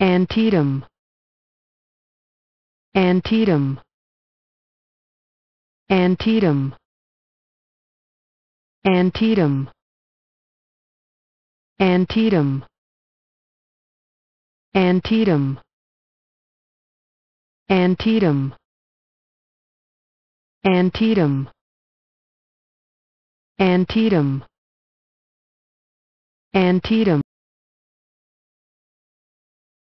Antietam. Antietam. Antietam. Antietam. Antietam. Antietam. Antietam. Antietam. Antietam. Antietam.